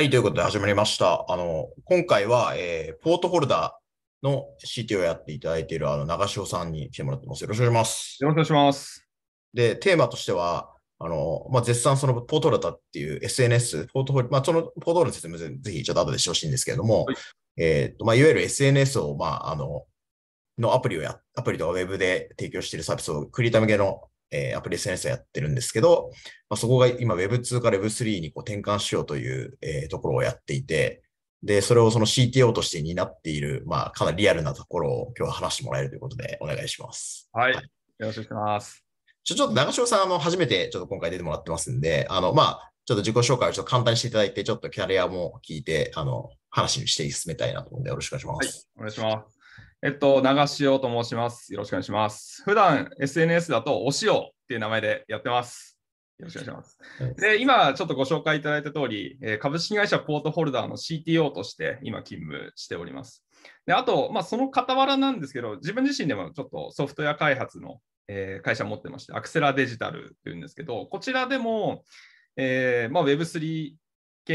はい、ということで始まりました。あの、今回は、えー、ポートホルダーの c t をやっていただいている、あの、長潮さんに来てもらってます。よろしくお願いします。よろしくお願いします。で、テーマとしては、あの、まあ、絶賛そのポートホルダーっていう SNS、ポートホル、まあ、そのポートホルダーの説明ぜぜひちょっと後でしてほしいんですけれども、はい、えっ、ー、と、まあ、いわゆる SNS を、まあ、あの、のアプリをや、アプリとかウェブで提供しているサービスをクリエイター向けのえー、アプリ SNS はやってるんですけど、まあ、そこが今 Web2 から Web3 にこう転換しようという、えー、ところをやっていて、で、それをその CTO として担っている、まあ、かなりリアルなところを今日は話してもらえるということで、お願いします。はい。はい、よろしくお願いします。ちょ、ちょっと長潮さん、あの、初めてちょっと今回出てもらってますんで、あの、まあ、ちょっと自己紹介をちょっと簡単にしていただいて、ちょっとキャリアも聞いて、あの、話にして進めたいなと思うんで、よろしくお願いします。はい、お願いします。えっと、長塩と申します。よろしくお願いします。普段 SNS だと、お塩っていう名前でやってます。よろしくお願いします。で、今、ちょっとご紹介いただいた通り、え株式会社ポートホルダーの CTO として今、勤務しております。で、あと、まあ、その傍らなんですけど、自分自身でもちょっとソフトウェア開発の、え会社持ってまして、アクセラデジタルっていうんですけど、こちらでも、えーまあ、Web3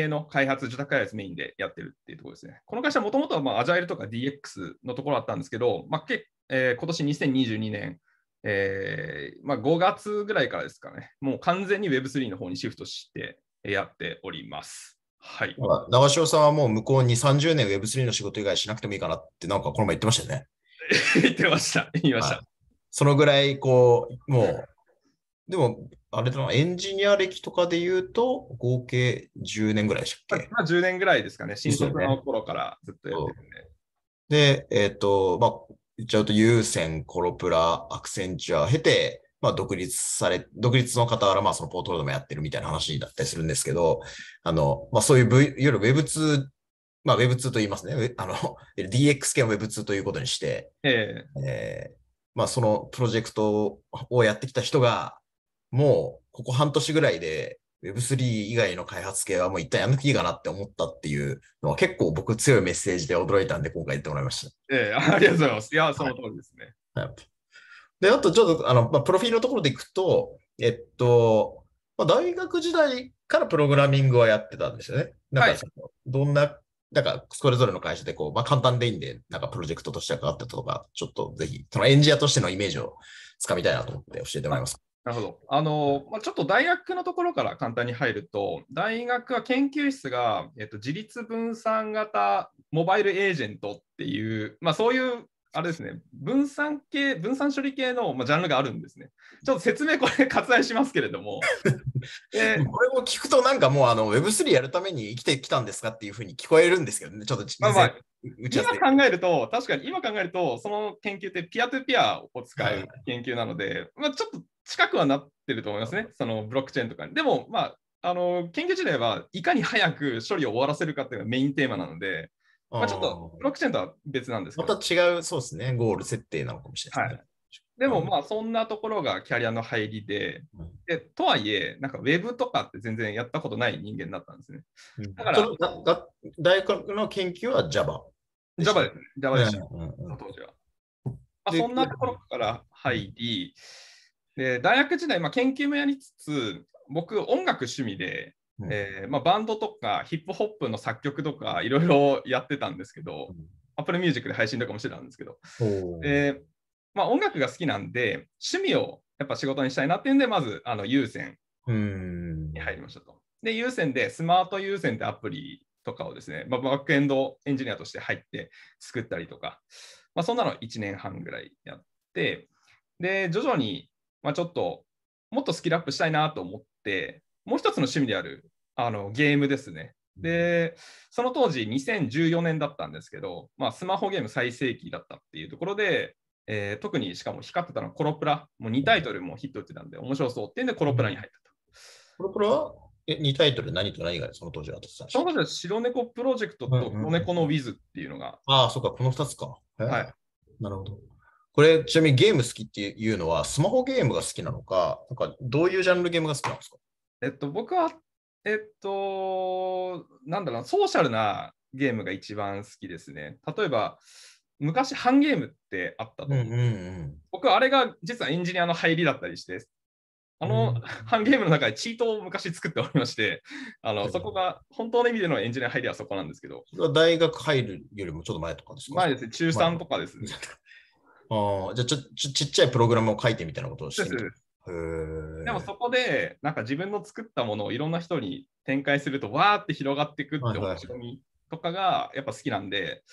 系の開発、受託開発メインでやってるっていうところですね。この会社、もともとはまあアジャイルとか DX のところだったんですけど、まあけえー、今年2022年、えーまあ、5月ぐらいからですかね、もう完全に Web3 の方にシフトしてやっております。はい、長潮さんはもう向こうに30年 Web3 の仕事以外しなくてもいいかなって、なんかこの前言ってましたよね。言ってました、言いました。はい、そのぐらい、こう、もうでも、あれだな、エンジニア歴とかで言うと、合計10年ぐらいでしたっけまあ10年ぐらいですかね。新卒の頃からずっとやってるんで。ね、で、えっ、ー、と、まあ、言っちゃうと、優先、コロプラ、アクセンチュア経て、まあ、独立され、独立の方から、まあ、そのポートフォドもやってるみたいな話だったりするんですけど、あの、まあ、そういう、v、いわゆる Web2 まあ、Web2 と言いますね。あの、DX 系を Web2 ということにして、えー、えー、まあ、そのプロジェクトをやってきた人が、もうここ半年ぐらいで Web3 以外の開発系はもう一旦やめていいかなって思ったっていうのは結構僕強いメッセージで驚いたんで今回言ってもらいました。ええー、ありがとうございます。いや、その通りですね。はい、で、あとちょっとあの、まあ、プロフィールのところでいくと、えっと、まあ、大学時代からプログラミングはやってたんですよね。なんか、はい、どんな、なんかそれぞれの会社でこう、まあ、簡単でいいんで、なんかプロジェクトとしてはかかったとか、ちょっとぜひ、そのエンジニアとしてのイメージをつかみたいなと思って教えてもらいますなるほどあの、まあ、ちょっと大学のところから簡単に入ると、大学は研究室が、えっと、自立分散型モバイルエージェントっていう、まあ、そういうあれですね、分散系、分散処理系の、まジャンルがあるんですね。ちょっと説明これ割愛しますけれども。えー、これを聞くとなんかもうあの Web3 やるために生きてきたんですかっていうふうに聞こえるんですけどね、ちょっとまあ、まあ、今考えると、確かに今考えると、その研究ってピアトゥピアを使う研究なので、はい、まあ、ちょっと近くはなってると思いますね、そのブロックチェーンとかに。でも、まあ、あの研究自体はいかに早く処理を終わらせるかっていうのがメインテーマなので、まあ、ちょっとブロックチェーンとは別なんですけど。また違う、そうですね、ゴール設定なのかもしれない、ねはい、でも、まあ、そんなところがキャリアの入りで、でとはいえ、なんかウェブとかって全然やったことない人間だったんですね。だから、うん、大学の研究は Java。Java です Java でした、うんうんうん、当時は。まあ、そんなところから入り、うんで大学時代、まあ、研究もやりつつ僕音楽趣味で、うん、えー、まあ、バンドとかヒップホップの作曲とかいろいろやってたんですけど、アップルミュージックで配信とかもしてたんですけど、でまあ、音楽が好きなんで趣味をやっぱ仕事にしたいなっていうんでまずあの優先に入りましたと。で優先でスマート優先ってアプリとかをですね、まあ、バックエンドエンジニアとして入って作ったりとか、まあ、そんなの1年半ぐらいやってで徐々にまあ、ちょっともっとスキルアップしたいなと思って、もう一つの趣味であるあのゲームですね。で、その当時2014年だったんですけど、まあ、スマホゲーム最盛期だったっていうところで、えー、特にしかも光ってたのはコロプラ、もう2タイトルもヒット打ってたんで、面白そうっていうんでコロプラに入ったと。コロプラえ、2タイトル何と何がその当時はその当時は白猫プロジェクトと黒猫のウィズっていうのが。うんうん、ああ、そっか、この2つか。はい。なるほど。これ、ちなみにゲーム好きっていうのは、スマホゲームが好きなのか、なんかどういうジャンルゲームが好きなんですかえっと、僕は、えっと、なんだろう、ソーシャルなゲームが一番好きですね。例えば、昔、ハンゲームってあったと思う。うんうんうん、僕、あれが実はエンジニアの入りだったりして、あの、うん、ハンゲームの中でチートを昔作っておりまして、あの、そこが、本当の意味でのエンジニア入りはそこなんですけど。大学入るよりもちょっと前とかですか前ですね、中3とかですね。ああ、じゃあちょちちっちゃいプログラムを書いてみたいなことをしてでもそこでなんか自分の作ったものをいろんな人に展開するとわーって広がっていくって面白みとかがやっぱ好きなんで、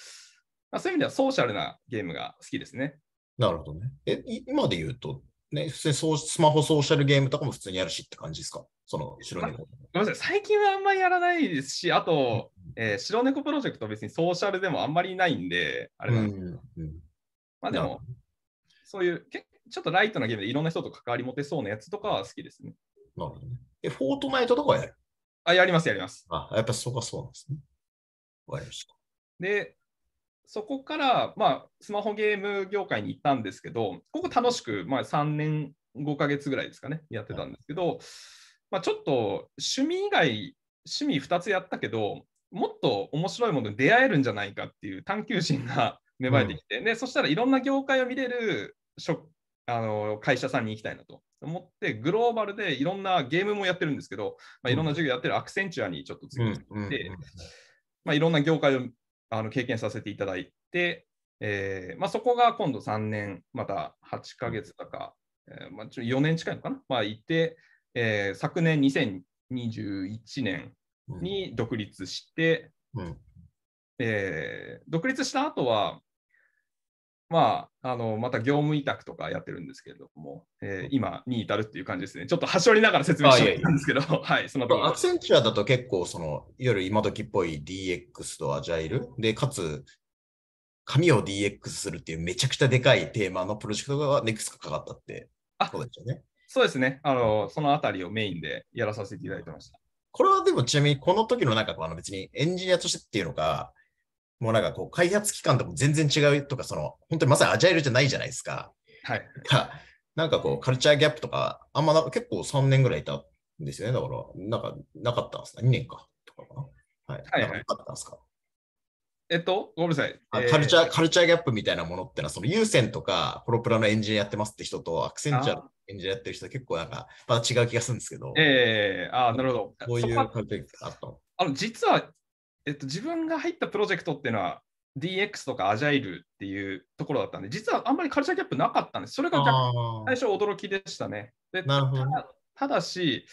まあ、そういう意味ではソーシャルなゲームが好きですね。なるほどね。え今で言うと、ね、普通にそうスマホソーシャルゲームとかも普通にやるしって感じですかその白猫、まごめんなさい、最近はあんまりやらないですし、あと、えー、白猫プロジェクト別にソーシャルでもあんまりないんで、あれなんですけど。うんうんまあでも、そういうけちょっとライトなゲームでいろんな人と関わり持てそうなやつとかは好きですね。なるほどね。え、フォートナイトとかはやるあ、やります、やります。あ、やっぱそこはそうなんですね。わかりました。で、そこから、まあ、スマホゲーム業界に行ったんですけど、ここ楽しく、まあ、3年5か月ぐらいですかね、やってたんですけど、はい、まあ、ちょっと趣味以外、趣味2つやったけど、もっと面白いものに出会えるんじゃないかっていう探求心が芽生えてきて、うん、でそしたらいろんな業界を見れるあの会社さんに行きたいなと思って、グローバルでいろんなゲームもやってるんですけど、まあ、いろんな授業やってるアクセンチュアにちょっと次行って、まあ、いろんな業界をあの経験させていただいて、えーまあ、そこが今度3年、また8ヶ月だか、えーまあ、4年近いのかな、まあ、って、えー、昨年2021年に独立して、うんうん、えー、独立した後は、まあ、あのまた業務委託とかやってるんですけれども、えー、今に至るっていう感じですね。ちょっと端折りながら説明してたんですけど、はい、そのアクセンチュアだと結構、そのいわゆる今時っぽい DX とアジャイルで、かつ、紙を DX するっていうめちゃくちゃでかいテーマのプロジェクトが NEXT かかったってことですよね。そうですね。あのそのあたりをメインでやらさせていただいてました。これはでもちなみにこの時のなんかあの別にエンジニアとしてっていうのか、もうなんかこう、開発期間とも全然違うとか、その、本当にまさにアジャイルじゃないじゃないですか。はい。なんかこう、カルチャーギャップとか、あんま結構3年ぐらいいたんですよね。だから、なんか、なかったんですか ?2 年か。とかかな。はい。はい、なかったんですかえっと、ごめんなさい、えー、カルチャー。カルチャーギャップみたいなものってのは、その優先とか、プロプラのエンジニアやってますって人と、アクセンチュアのエンジニアやってる人結構なんか、また違う気がするんですけど。ええー、ああ、なるほど。こういう感じがあったの。あの実はえっと、自分が入ったプロジェクトっていうのは DX とかアジャイルっていうところだったんで、実はあんまりカルチャーギャップなかったんです。それが最初驚きでしたね。でただただし、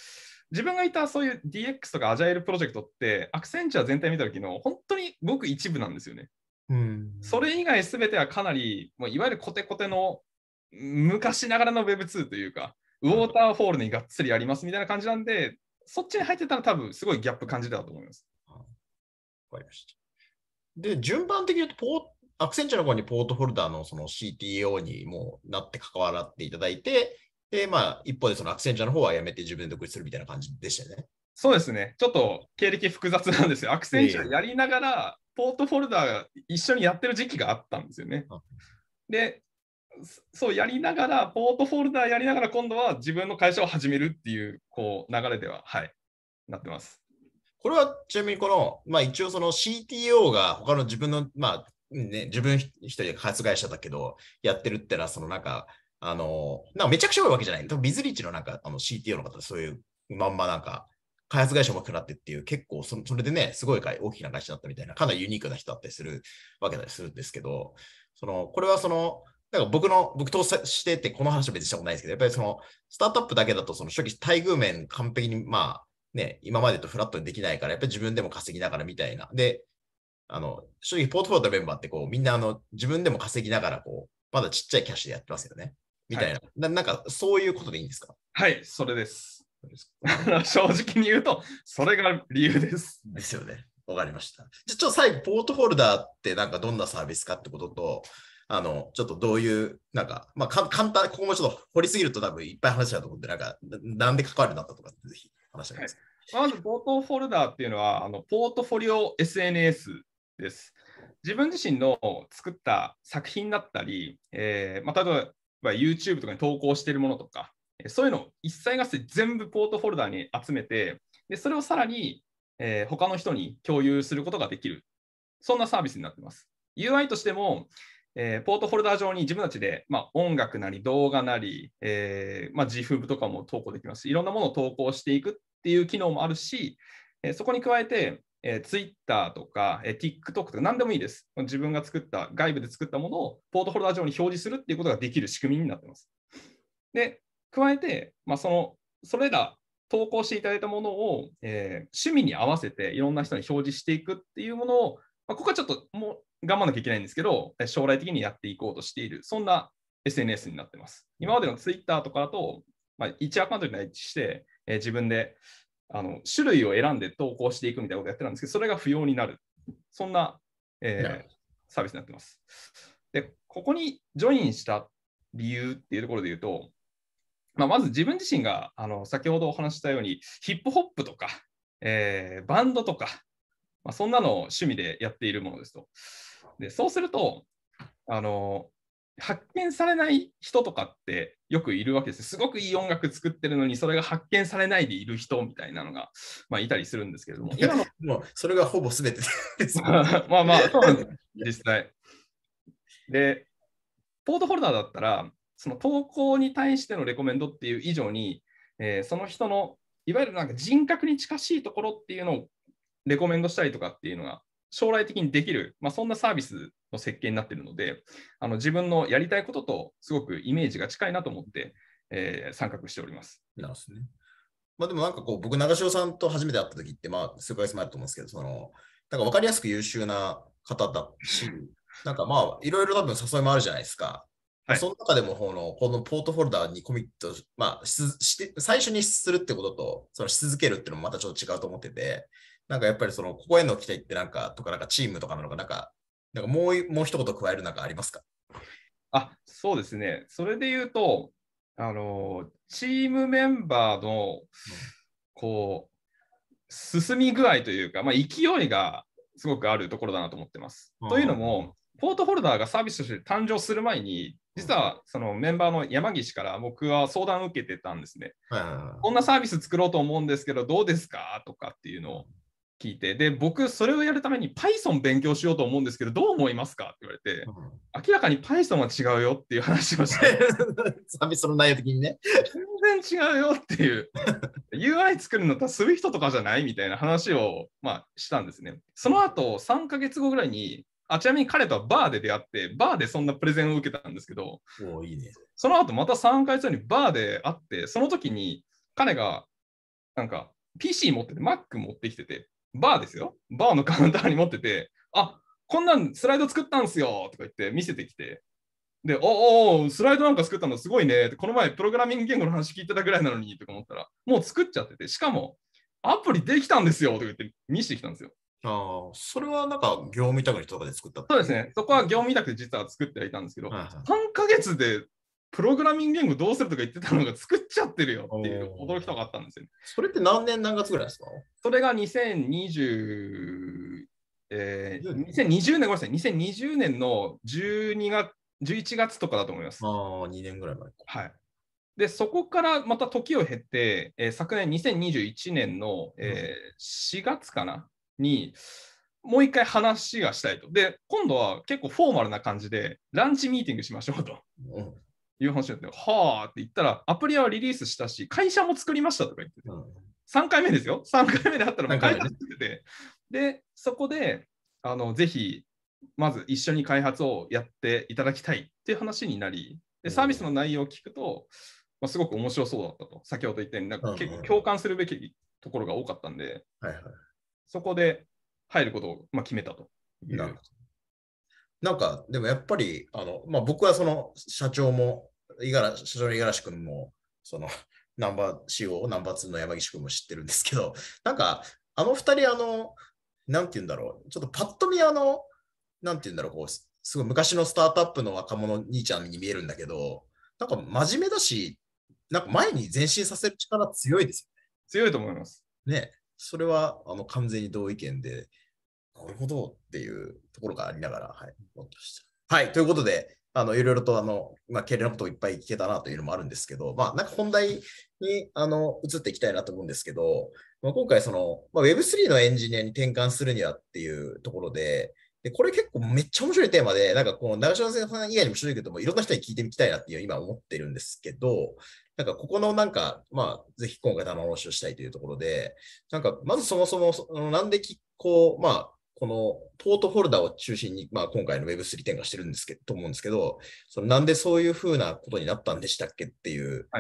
自分がいたそういう DX とかアジャイルプロジェクトって、アクセンチュア全体見た時の本当にごく一部なんですよね。うん、それ以外全てはかなり、もういわゆるコテコテの昔ながらの Web2 というか、ウォーターフォールにがっつりありますみたいな感じなんで、そっちに入ってたら多分すごいギャップ感じたと思います。わかりました。で、順番的に言うとポ、アクセンチュの方にポートフォルダーのその CTO にもなって関わらっていただいて、で、まあ、一方でそのアクセンチュの方はやめて自分で独立するみたいな感じでしたね。そうですね。ちょっと経歴複雑なんですよ。アクセンチュやりながら、ポートフォルダー一緒にやってる時期があったんですよね。で、そうやりながら、ポートフォルダーやりながら、今度は自分の会社を始めるっていうこう流れでは、はい、なってます。これはちなみにこの、まあ、一応その CTO が他の自分の、まあね、自分一人で開発会社だけど、やってるってのは、そのなんか、あの、なんかめちゃくちゃ多いわけじゃない。多分ビズリーチのなんかあの CTO の方、そういうまんまなんか、開発会社もくなってっていう、結構そ、それでね、すごい大きな会社だったみたいな、かなりユニークな人だったりするわけだりするんですけど、その、これはその、なんか僕の、僕としてってこの話は別にしたことないですけど、やっぱりその、スタートアップだけだと、その初期待遇面完璧に、まあ、ね、今までとフラットにできないから、やっぱり自分でも稼ぎながらみたいな。で、あの、正直、ポートフォートメンバーってこう、みんなあの、自分でも稼ぎながら、こう、まだちっちゃいキャッシュでやってますよね。みたいな。はい、ななんか、そういうことでいいんですかはい、それです。正直に言うと、それが理由です。ですよね。わかりました。じゃちょっと最後、ポートフォルダーってなんかどんなサービスかってことと、あの、ちょっとどういう、なんか、まあ、簡単、ここもちょっと掘りすぎると多分いっぱい話しちゃうと思うんで、なんか、なんで関わるんだったとかぜひ。話なんです。まず冒頭フォルダーっていうのはあのポートフォリオ SNS です。自分自身の作った作品だったり、えー、まあ、例えば YouTube とかに投稿しているものとか、そういうのを一切合て全部ポートフォルダーに集めて、でそれをさらに、えー、他の人に共有することができる。そんなサービスになってます。UI としても、えー、ポートフォルダー上に自分たちで、まあ、音楽なり動画なり、えーまあ、GFV とかも投稿できますし、いろんなものを投稿していくっっていう機能もあるし、えそこに加えて、えー、Twitter とか、えー、TikTok とか何でもいいです。自分が作った、外部で作ったものをポートフォルダ上に表示するっていうことができる仕組みになってます。で、加えて、まあ、そのそれら投稿していただいたものを、えー、趣味に合わせていろんな人に表示していくっていうものを、まあ、ここはちょっともう頑張らなきゃいけないんですけど、将来的にやっていこうとしている、そんな SNS になってます。今までの Twitter とかだと、まあ、1アカウントに置して、えー、自分であの種類を選んで投稿していくみたいなことをやってたんですけど、それが不要になる。そんな、えー、サービスになってます。で、ここにジョインした理由っていうところで言うと、まあ、まず自分自身があの先ほどお話したように、ヒップホップとか、えー、バンドとか、まあ、そんなのを趣味でやっているものですと。でそうするとあの、発見されない人とかってよくいるわけです。すごくいい音楽作ってるのに、それが発見されないでいる人みたいなのが、まあ、いたりするんですけれども。今のもそれがほぼ全てです。まあまあ、そうなんです、実際。で、ポートフォルダーだったら、その投稿に対してのレコメンドっていう以上に、えー、その人のいわゆるなんか人格に近しいところっていうのをレコメンドしたりとかっていうのが将来的にできる、まあ、そんなサービスの設計になっているので、あの自分のやりたいこととすごくイメージが近いなと思って、えー、参画しております。なるほどね。まあ、でもなんかこう、僕、長潮さんと初めて会った時って、まあ、数ヶ月前だと思うんですけど、その、なんか分かりやすく優秀な方だし、なんかまあ、いろいろ多分誘いもあるじゃないですか。はい、その中でもこの、このポートフォルダーにコミット、まあ、して、最初にするってことと、そのし続けるっていうのもまたちょっと違うと思ってて、なんかやっぱりその、ここへの期待ってなんか、とかなんかチームとかなのか、なんか、なんかもう、もう一言加えるなんかありますかあ、そうですね。それで言うと、あの、チームメンバーの、こう、進み具合というか、まあ、勢いがすごくあるところだなと思ってます。というのも、ポートホルダーがサービスとして誕生する前に、実はそのメンバーの山岸から僕は相談を受けてたんですね。こんなサービス作ろうと思うんですけど、どうですかとかっていうのを聞いて、で、僕、それをやるために Python 勉強しようと思うんですけど、どう思いますかって言われて、明らかに Python は違うよっていう話をして、スの内容的にね。全然違うよっていう、UI 作るのと Swift とかじゃないみたいな話を、まあ、したんですね。その後、3ヶ月後ぐらいに、あちなみに彼とはバーで出会って、バーでそんなプレゼンを受けたんですけど、いいね、その後また3ヶ月後にバーで会って、その時に彼がなんか PC 持ってて、Mac 持ってきてて、バーですよ。バーのカウンターに持ってて、あこんなんスライド作ったんすよとか言って見せてきて、で、おお、スライドなんか作ったのすごいねって、この前プログラミング言語の話聞いてたぐらいなのにとか思ったら、もう作っちゃってて、しかもアプリできたんですよとか言って見せてきたんですよ。ああ、それはなんか業務委託の人とかで作ったそうですね、そこは業務委託で実は作ってはいたんですけど、はいはい、3ヶ月でプログラミング言語どうするとか言ってたのが作っちゃってるよっていう驚きとかあったんですよ、ね、それって何年何月ぐらいですかそれが2020、えー、2020年ごめんなさい、2020年の12月、11月とかだと思います。ああ、2年ぐらい前はい。で、そこからまた時を経て、えー、昨年2021年の、えー、4月かなに、もう一回話がしたいと。で、今度は結構フォーマルな感じで、ランチミーティングしましょうと。うんいう話になって、はあって言ったら、アプリはリリースしたし、会社も作りましたとか言ってて、うん、3回目ですよ、3回目であったらもう会社作ってて、ね、で、そこで、あのぜひ、まず一緒に開発をやっていただきたいっていう話になり、でサービスの内容を聞くと、まあ、すごく面白そうだったと、先ほど言ったように、なんか結構共感するべきところが多かったんで、はいはい、そこで入ることを、まあ、決めたというなんか、でもやっぱり、あの、まあ、僕はその社長も、社長の五十嵐君も、その、ナンバー CO、ナンバー2の山岸君も知ってるんですけど、なんか、あの二人、あの、なんて言うんだろう、ちょっとパッと見、あの、なんて言うんだろう、こう、すごい昔のスタートアップの若者兄ちゃんに見えるんだけど、なんか真面目だし、なんか前に前進させる力強いですよね。強いと思います。ね、それはあの完全に同意見で、なるほどっていうところがありながら、はい。はい、ということで、あの、いろいろと、あの、まあ、経理のことをいっぱい聞けたなというのもあるんですけど、まあ、なんか本題に、あの、移っていきたいなと思うんですけど、まあ、今回、その、まあ、Web3 のエンジニアに転換するにはっていうところで、で、これ結構めっちゃ面白いテーマで、なんかこの長嶋さん以外にも白いけども、いろんな人に聞いてみたいなっていう今思ってるんですけど、なんかここのなんか、まあ、ぜひ今回のしをしたいというところで、なんかまずそもそも、そのなんでこう、まあ、このポートフォルダを中心に、まあ、今回の Web3 展開してるんですけと思うんですけど、そのなんでそういうふうなことになったんでしたっけっていうこ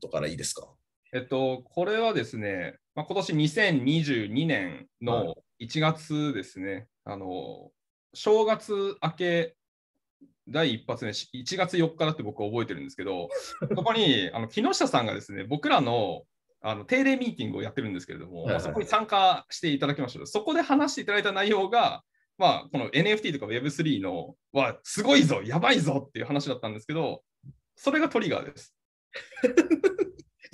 とからいいですか、はい、えっと、これはですね、まあ、今年2022年の1月ですね、はい、あの正月明け第1発目、1月4日だって僕は覚えてるんですけど、そこにあの木下さんがですね、僕らのあの定例ミーティングをやってるんですけれども、はいはいまあ、そこに参加していただきましたそこで話していただいた内容が、まあ、この NFT とか Web3 のはすごいぞ、やばいぞっていう話だったんですけど、それがトリガーです。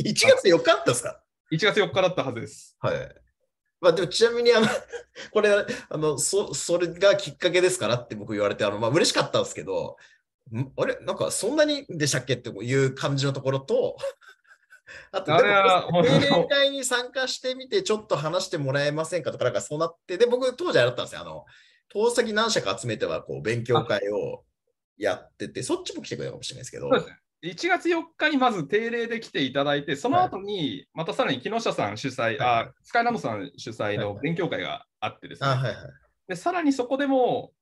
1月4日だったですか ?1 月4日だったはずです。はい。まあ、でもちなみにあの、これあのそ、それがきっかけですからって僕言われて、あのまあ嬉しかったんですけど、あれなんかそんなにでしたっけっていう感じのところと、あと、定例会に参加してみて、ちょっと話してもらえませんかとか、なんかそうなって、で、僕、当時あれだったんですよ。あの、投資先何社か集めては、こう、勉強会をやってて、そっちも来てくれるかもしれないですけど。1月4日にまず定例で来ていただいて、その後にまたさらに木下さん主催、はい、あスカイラムさん主催の勉強会があってですね、はいはい、でさらにそこでも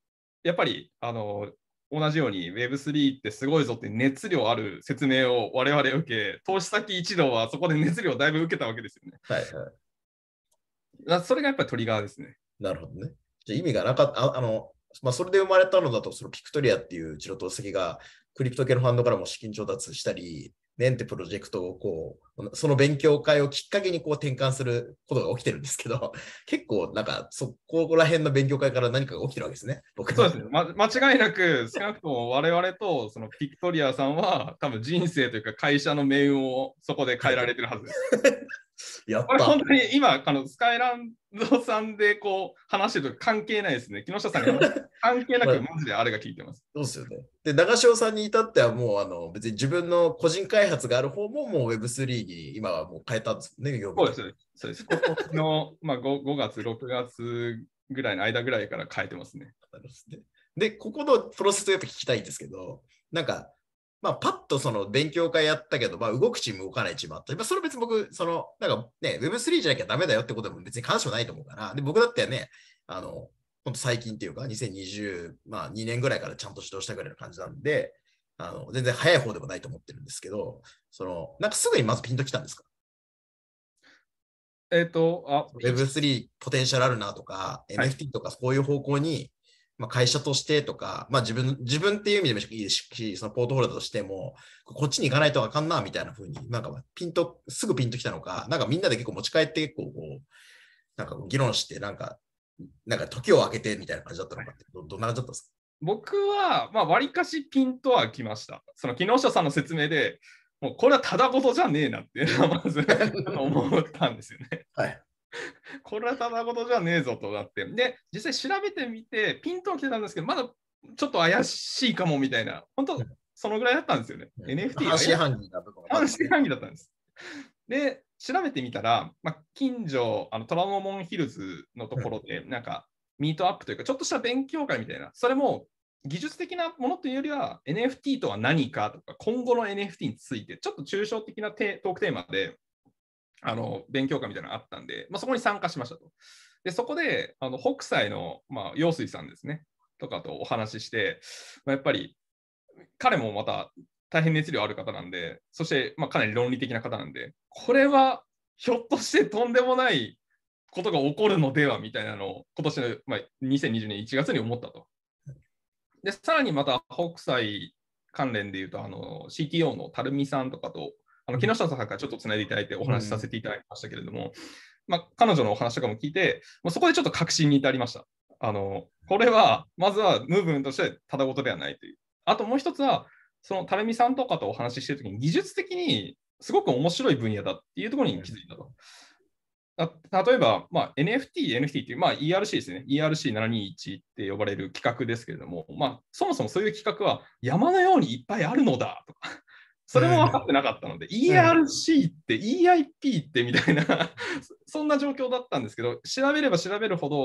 やっぱりあの同じように Web3 ってすごいぞって熱量ある説明を我々受け、投資先一同はそこで熱量をだいぶ受けたわけですよね。はいはい。それがやっぱりトリガーですね。なるほどね。じゃ意味がなかった、あの、まあ、それで生まれたのだと、そのピクトリアっていううちの投資先が、クリプト系のファンドからも資金調達したり、メンテプロジェクトをこう、その勉強会をきっかけにこう転換することが起きてるんですけど、結構なんかそこら辺の勉強会から何かが起きてるわけですね、僕そうですね、ま、間違いなく少なくとも我々とそのピクトリアさんは多分人生というか会社の命運をそこで変えられてるはずです。やっぱ本当に今あの、スカイランドさんでこう話してると関係ないですね。木下さんが 関係なく、マジであれが聞いてます。そうですよね。で、長潮さんに至ってはもうあの別に自分の個人開発がある方ももう Web3 に今はもう変えたんですね、業務そうです、そうです。ここの、まあ5、5月、6月ぐらいの間ぐらいから変えてますね。で、ここのプロセスやっぱ聞きたいんですけど、なんか、まあ、パッとその勉強会やったけど、まあ、動くチーム、動かないチームあった。まあ、それ別に僕、その、なんかね、Web3 じゃなきゃダメだよってことも別に関心はないと思うから、で、僕だってね、あの、本当最近っていうか、2020、まあ、2年ぐらいからちゃんと指導したぐらいの感じなんで、あの全然早い方でもないと思ってるんですけど、そのなんかすぐにまずピンときたんですかえっ、ー、と、あ Web3 ポテンシャルあるなとか、はい、NFT とかそういう方向に、まあ、会社としてとか、まあ、自分自分っていう意味でもいいですし、そのポートフォリオとしても、こっちに行かないとあかんなみたいなふうに、なんかピンと、すぐピンときたのか、なんかみんなで結構持ち帰って結構こう、なんか議論して、なんか、なんか時を空けてみたいな感じだったのかって、どどんな感じだったんですか僕は、まあ、割かしピンとは来ました。その木下さんの説明で、もうこれはただごとじゃねえなっていうのはまず 思ったんですよね。はい、これはただごとじゃねえぞとなって。で、実際調べてみて、ピンとは来てたんですけど、まだちょっと怪しいかもみたいな、本当そのぐらいだったんですよね。うん、NFT 半信半疑だとか。半信半疑だったんです。で、調べてみたら、まあ、近所、あの虎ノ門ヒルズのところで、なんか、ミートアップというか、ちょっとした勉強会みたいな、それも技術的なものというよりは NFT とは何かとか今後の NFT についてちょっと抽象的なトークテーマであの勉強会みたいなのがあったんで、まあ、そこに参加しましたと。でそこであの北斎の、まあ、陽水さんですねとかとお話しして、まあ、やっぱり彼もまた大変熱量ある方なんでそして、まかなり論理的な方なんでこれはひょっとしてとんでもないことが起こるのではみたいなのを今年の、まあ、2020年1月に思ったと。で、さらにまた北斎関連でいうと、あの CTO の垂水さんとかと、あの木下さんからちょっとつないでいただいてお話しさせていただきましたけれども、うん、まあ、彼女のお話とかも聞いて、まあ、そこでちょっと確信に至りました。あのこれは、まずはムーブメントとしてただごとではないという。あともう一つは、その垂水さんとかとお話ししてるときに、技術的にすごく面白い分野だっていうところに気づいたと。うん例えば、まあ、NFT、NFT っていう、まあ、ERC ですね、ERC721 って呼ばれる企画ですけれども、まあ、そもそもそういう企画は山のようにいっぱいあるのだとか、それも分かってなかったので、ERC って EIP ってみたいな そんな状況だったんですけど、調べれば調べるほど、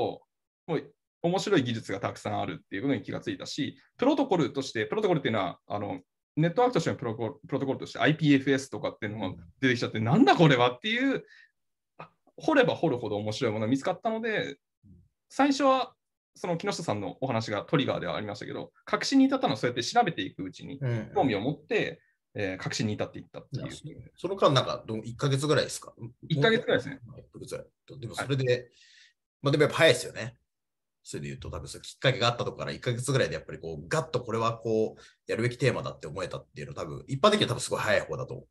もう面白い技術がたくさんあるっていうことに気がついたし、プロトコルとして、プロトコルっていうのは、あのネットワークとしてのプロトコルとして IPFS とかっていうのが出てきちゃって、なんだこれはっていう掘れば掘るほど面白いものが見つかったので、最初はその木下さんのお話がトリガーではありましたけど、確信に至ったのはそうやって調べていくうちに、興味を持って、うん、えー、確信に至っていったっていう。その間、なんかど1か月ぐらいですか ?1 か月ぐらいですね。でもそれで、はい、まあでもやっぱ早いですよね。それで言うと、多分そきっかけがあったところから1か月ぐらいでやっぱりこう、ガッとこれはこう、やるべきテーマだって思えたっていうのは多分、一般的には多分すごい早い方だと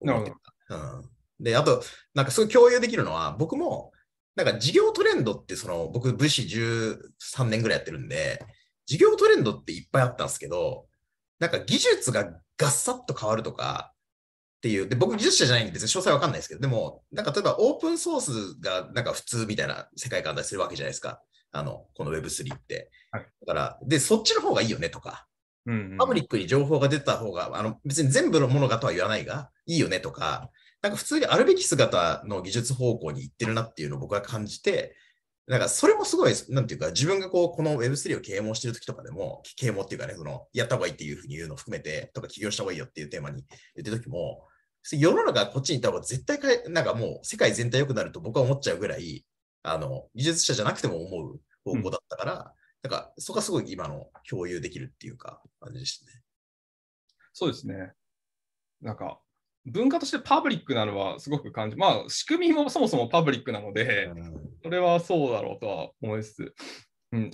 思ってた。なるほど。うんで、あと、なんかすごい共有できるのは、僕も、なんか事業トレンドって、その、僕、武士13年ぐらいやってるんで、事業トレンドっていっぱいあったんですけど、なんか技術がガッサッと変わるとかっていう、で、僕技術者じゃないんで別に詳細わかんないですけど、でも、なんか例えばオープンソースがなんか普通みたいな世界観だするわけじゃないですか。あの、この Web3 って。はい、だから、で、そっちの方がいいよねとか、うんうん、パブリックに情報が出た方が、あの、別に全部のものがとは言わないが、いいよねとか、なんか普通にあるべき姿の技術方向に行ってるなっていうのを僕は感じて、なんかそれもすごい、なんていうか、自分がこう、この Web3 を啓蒙してる時とかでも、啓蒙っていうかね、その、やった方がいいっていうふうに言うのを含めて、とか起業した方がいいよっていうテーマに言ってる時も、世の中こっちにいた方が絶対かえ、なんかもう世界全体良くなると僕は思っちゃうぐらい、あの、技術者じゃなくても思う方向だったから、うん、なんかそこはすごい今の共有できるっていうか、感じでしたね。そうですね。なんか、文化としてパブリックなのはすごく感じ、まあ、仕組みもそもそもパブリックなので、それはそうだろうとは思いつつ、うん、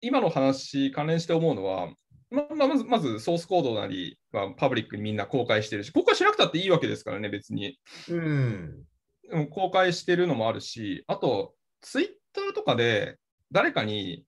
今の話、関連して思うのは、まままずまずソースコードなりはパブリックにみんな公開してるし、公開しなくたっていいわけですからね、別に。うん、でも公開してるのもあるし、あと、ツイッターとかで誰かに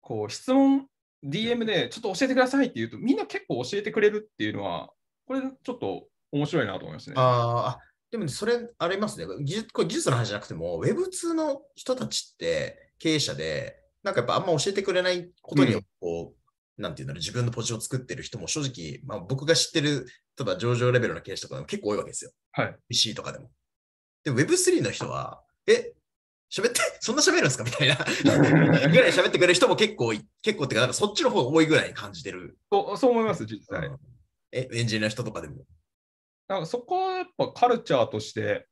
こう質問、DM でちょっと教えてくださいって言うと、みんな結構教えてくれるっていうのは、これちょっと面白いなと思いますね。ああ、でも、ね、それありますね技術。これ技術の話じゃなくても、Web2 の人たちって経営者で、なんかやっぱあんま教えてくれないことによって、こう、うん、なんていうの、自分のポジションを作ってる人も正直、まあ、僕が知ってる、例えば上場レベルの経営者とかでも結構多いわけですよ。はい。PC とかでも。で Web3 の人は、え、喋って、そんな喋るんですかみたいな ぐらい喋ってくれる人も結構、結構ってか、なんかそっちの方が多いぐらい感じてる。そうそう思います、実際、え、エンジニアの人とかでも。んかそこはやっぱカルチャーとして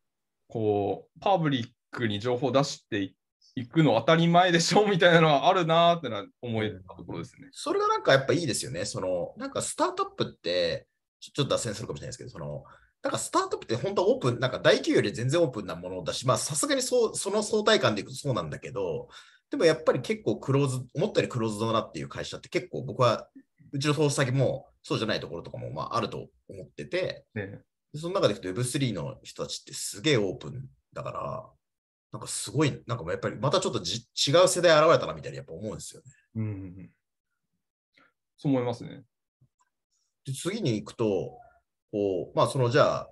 こうパブリックに情報を出していくの当たり前でしょみたいなのはあるなってな思えたところですね。それがなんかやっぱいいですよね。そのなんかスタートアップってちょっと脱線するかもしれないですけど、そのなんかスタートアップって本当オープン、なんか大企業より全然オープンなものだし、まあさすがにそうその相対感でいくとそうなんだけど、でもやっぱり結構クローズ、思ったよりクローズドなっていう会社って結構僕は、うちの投資先もそうじゃないところとかも、まあ、あると思ってて、ね、その中でいくと Web3 の人たちってすげえオープンだから、なんかすごい、なんかやっぱりまたちょっとじ違う世代現れたなみたいにやっぱ思うんですよね。うんそう思いますね。で次に行くと、こうまあ、そのじゃあ、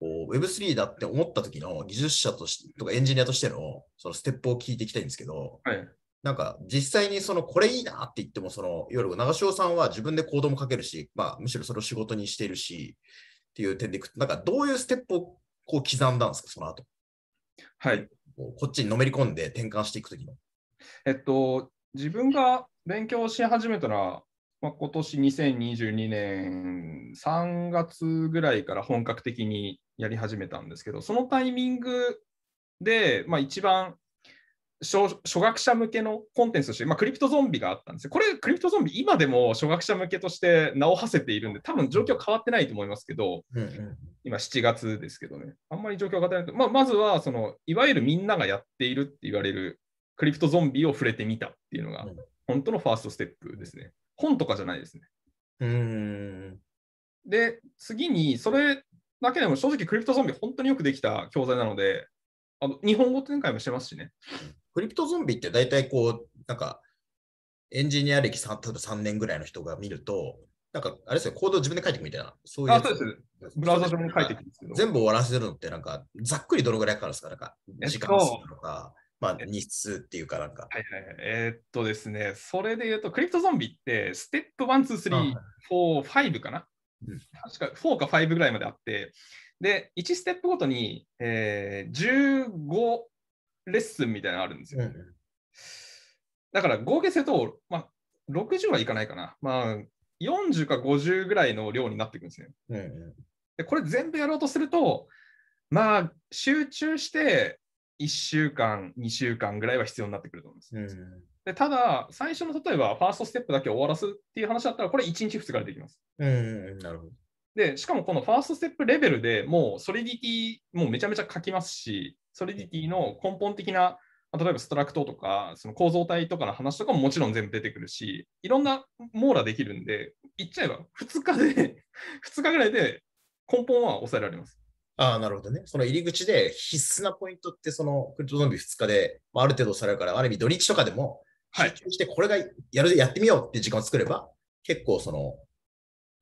Web3 だって思った時の技術者としてとかエンジニアとしてのそのステップを聞いていきたいんですけど、はい、なんか実際にそのこれいいなって言ってもその夜長潮さんは自分で行動もかけるし、まあ、むしろそれを仕事にしているしっていう点でいくとなんかどういうステップをこう刻んだんですかその後はいこっちにのめり込んで転換していくきのえっと自分が勉強し始めたら、まあ、今年2022年3月ぐらいから本格的にやり始めたんですけどそのタイミングで、まあ、一番初学者向けのコンテンツとして、まあ、クリプトゾンビがあったんですよ。これ、クリプトゾンビ、今でも初学者向けとして名を馳せているんで、多分状況変わってないと思いますけど、うんうん、今7月ですけどね、あんまり状況変わってないまあ、まずはその、いわゆるみんながやっているって言われるクリプトゾンビを触れてみたっていうのが、本当のファーストステップですね。本とかじゃないですね。うんで、次に、それだけでも正直クリプトゾンビ、本当によくできた教材なので、あの日本語展開もしてますしね。クリプトゾンビって大体こう、なんか、エンジニア歴3、3年ぐらいの人が見ると、なんか、あれですよ、コードを自分で書いていくみたいな。そういう。そうです。ブラウザ上に書いていくんですけど。全部終わらせるのって、なんか、ざっくりどのぐらいかかるんですかなんか、時間数とか、まあ、日数っていうかなんか。はいはい。えー、っとですね、それで言うと、クリプトゾンビって、ステップ1、2、3、4、5かな、うん、確か4か5ぐらいまであって、で、1ステップごとに、えー、15レッスンみたいなのあるんですよ。だから合計すると、まあ、60はいかないかな。まあ、40か50ぐらいの量になってくるんですね。でこれ全部やろうとすると、まあ、集中して1週間、2週間ぐらいは必要になってくると思うんです。でただ、最初の例えば、ファーストステップだけ終わらすっていう話だったら、これ1日2日でできます。なるほど。で、しかもこのファーストステップレベルでもうソリディティもうめちゃめちゃ書きますし、ソリディティの根本的な例えばストラクトとかその構造体とかの話とかももちろん全部出てくるしいろんな網羅できるんで言っちゃえば2日で2 日ぐらいで根本は抑えられます。ああ、なるほどね。その入り口で必須なポイントって、そのクリプトゾンビ2日で、まあ、ある程度されるから、ある意味土日とかでも、集中して、これがやる、やってみようっていう時間を作れば、結構その、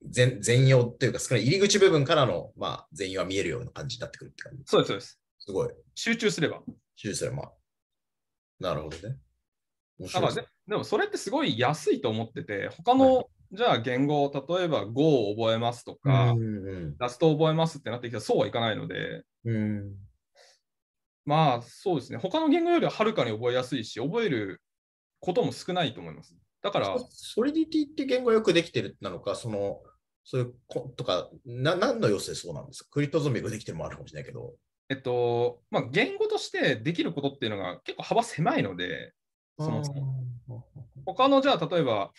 全、全容というか、その入り口部分からの、まあ、全容は見えるような感じになってくるって感じ。そうです、そうです。すごい。集中すれば。集中すれば。なるほどね。ででもそれってすごい安いと思ってて、他の、はい、じゃあ言語を例えば語を覚えますとか、うんうん、ラストを覚えますってなってきたらそうはいかないので、うん、まあそうですね、他の言語よりははるかに覚えやすいし、覚えることも少ないと思います。だから。ソリディティって言語よくできてるなのか、その、そういうことか、な何の要素でそうなんですかクリトゾンビができてるもあるかもしれないけど。えっと、まあ、言語としてできることっていうのが結構幅狭いので、そのその他の、じゃあ、例えば、